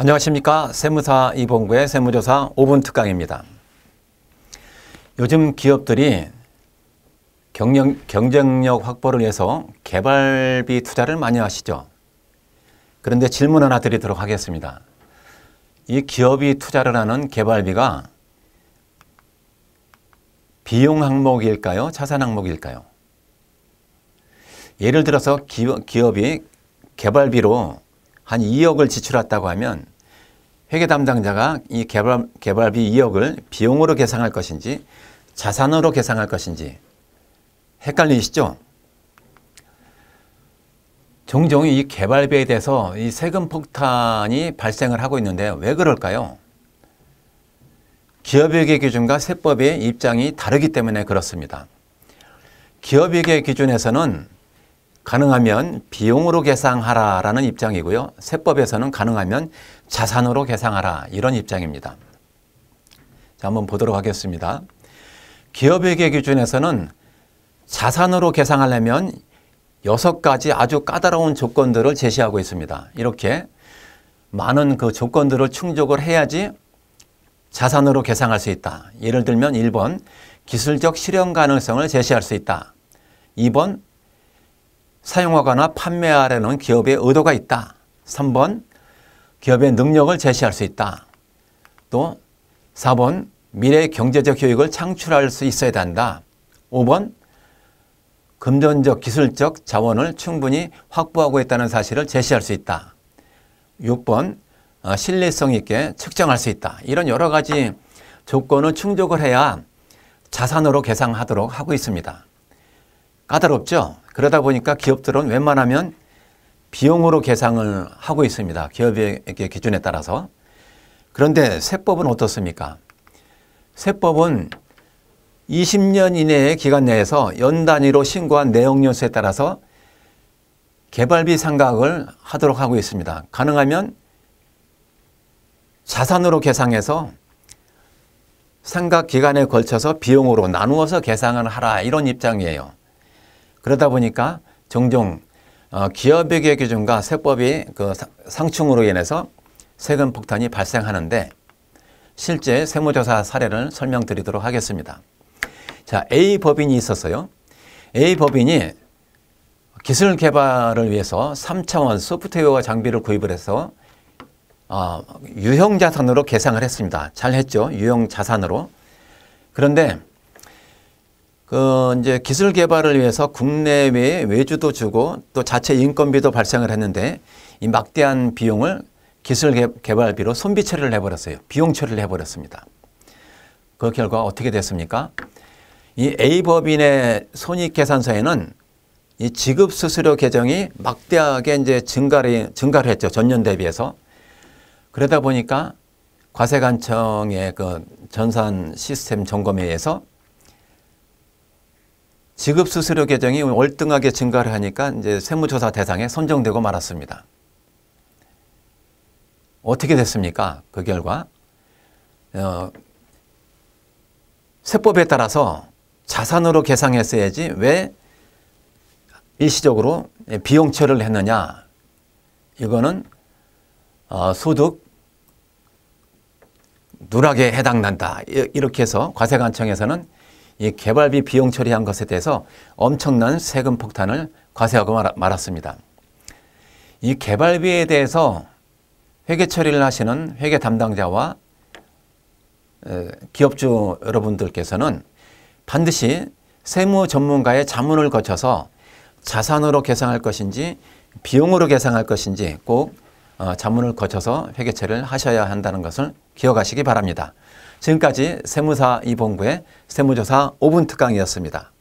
안녕하십니까. 세무사 이봉구의 세무조사 5분 특강입니다. 요즘 기업들이 경영, 경쟁력 확보를 위해서 개발비 투자를 많이 하시죠. 그런데 질문 하나 드리도록 하겠습니다. 이 기업이 투자를 하는 개발비가 비용 항목일까요? 자산 항목일까요? 예를 들어서 기업이 개발비로 한 2억을 지출했다고 하면 회계 담당자가 이 개발, 개발비 2억을 비용으로 계상할 것인지 자산으로 계상할 것인지 헷갈리시죠? 종종 이 개발비에 대해서 이 세금 폭탄이 발생을 하고 있는데 왜 그럴까요? 기업에게 기준과 세법의 입장이 다르기 때문에 그렇습니다. 기업에게 기준에서는 가능하면 비용으로 계상하라라는 입장이고요. 세법에서는 가능하면 자산으로 계상하라 이런 입장입니다. 자, 한번 보도록 하겠습니다. 기업회계 기준에서는 자산으로 계상하려면 여섯 가지 아주 까다로운 조건들을 제시하고 있습니다. 이렇게 많은 그 조건들을 충족을 해야지 자산으로 계상할 수 있다. 예를 들면 1번 기술적 실현 가능성을 제시할 수 있다. 2번 사용하거나 판매하려는 기업의 의도가 있다. 3번 기업의 능력을 제시할 수 있다. 또 4번 미래 경제적 효익을 창출할 수 있어야 한다. 5번 금전적 기술적 자원을 충분히 확보하고 있다는 사실을 제시할 수 있다. 6번 어, 신뢰성 있게 측정할 수 있다. 이런 여러 가지 조건을 충족을 해야 자산으로 계상하도록 하고 있습니다. 까다롭죠. 그러다 보니까 기업들은 웬만하면 비용으로 계상을 하고 있습니다. 기업의 기준에 따라서. 그런데 세법은 어떻습니까? 세법은 20년 이내의 기간 내에서 연 단위로 신고한 내용연수에 따라서 개발비 상각을 하도록 하고 있습니다. 가능하면 자산으로 계상해서 상각 기간에 걸쳐서 비용으로 나누어서 계상을 하라 이런 입장이에요. 그러다 보니까 종종 어, 기업에게 기준과 세법이 그 상충으로 인해서 세금 폭탄이 발생하는데 실제 세무조사 사례를 설명드리도록 하겠습니다. 자, A 법인이 있었어요. A 법인이 기술 개발을 위해서 3차원 소프트웨어 장비를 구입을 해서 어, 유형 자산으로 계상을 했습니다. 잘 했죠. 유형 자산으로. 그런데 그 이제 기술 개발을 위해서 국내외 외주도 주고 또 자체 인건비도 발생을 했는데 이 막대한 비용을 기술 개발비로 손비 처리를 해버렸어요. 비용 처리를 해버렸습니다. 그 결과 어떻게 됐습니까? 이 A법인의 손익계산서에는 이 지급 수수료 계정이 막대하게 이제 증가를, 증가를 했죠. 전년 대비해서. 그러다 보니까 과세관청의 그 전산 시스템 점검에 의해서 지급수수료 계정이 월등하게 증가를 하니까 이제 세무조사 대상에 선정되고 말았습니다. 어떻게 됐습니까? 그 결과. 어, 세법에 따라서 자산으로 계상했어야지 왜 일시적으로 비용 처리를 했느냐. 이거는 어, 소득 누락에 해당난다. 이렇게 해서 과세관청에서는 이 개발비 비용 처리한 것에 대해서 엄청난 세금 폭탄을 과세하고 말았습니다. 이 개발비에 대해서 회계 처리를 하시는 회계 담당자와 기업주 여러분들께서는 반드시 세무 전문가의 자문을 거쳐서 자산으로 계상할 것인지 비용으로 계상할 것인지 꼭 어, 자문을 거쳐서 회계처리를 하셔야 한다는 것을 기억하시기 바랍니다. 지금까지 세무사 이봉구의 세무조사 5분 특강이었습니다.